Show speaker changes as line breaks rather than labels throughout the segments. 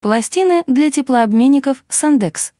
Пластины для теплообменников Sandex.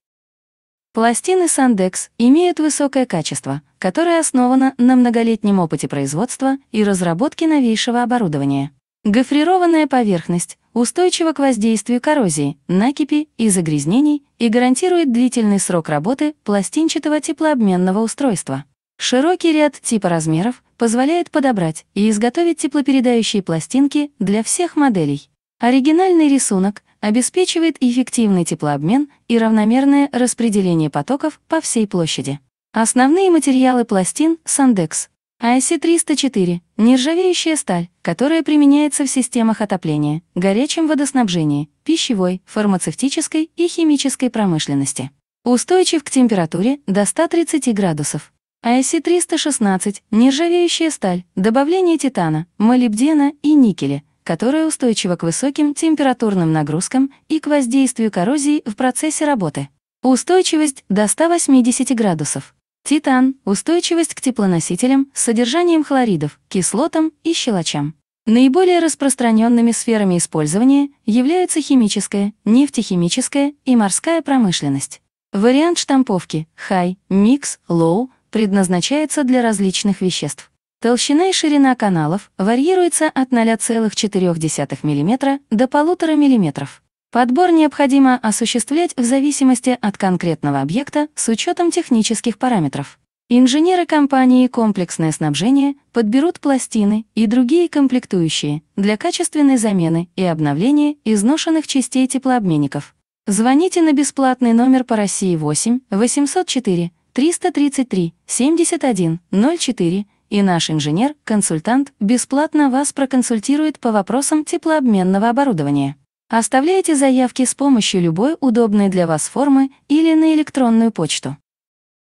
Пластины Sandex имеют высокое качество, которое основано на многолетнем опыте производства и разработке новейшего оборудования. Гофрированная поверхность устойчива к воздействию коррозии, накипи и загрязнений и гарантирует длительный срок работы пластинчатого теплообменного устройства. Широкий ряд типа размеров позволяет подобрать и изготовить теплопередающие пластинки для всех моделей. Оригинальный рисунок обеспечивает эффективный теплообмен и равномерное распределение потоков по всей площади. Основные материалы пластин — сандекс, IC304 — нержавеющая сталь, которая применяется в системах отопления, горячем водоснабжении, пищевой, фармацевтической и химической промышленности. Устойчив к температуре до 130 градусов. IC316 — нержавеющая сталь, добавление титана, молибдена и никеля, которая устойчива к высоким температурным нагрузкам и к воздействию коррозии в процессе работы. Устойчивость до 180 градусов. Титан – устойчивость к теплоносителям с содержанием хлоридов, кислотам и щелочам. Наиболее распространенными сферами использования являются химическая, нефтехимическая и морская промышленность. Вариант штамповки high, mix, low предназначается для различных веществ. Толщина и ширина каналов варьируется от 0,4 мм до 1,5 мм. Подбор необходимо осуществлять в зависимости от конкретного объекта с учетом технических параметров. Инженеры компании «Комплексное снабжение» подберут пластины и другие комплектующие для качественной замены и обновления изношенных частей теплообменников. Звоните на бесплатный номер по России 8 804 333 71 04 и наш инженер-консультант бесплатно вас проконсультирует по вопросам теплообменного оборудования. Оставляйте заявки с помощью любой удобной для вас формы или на электронную почту.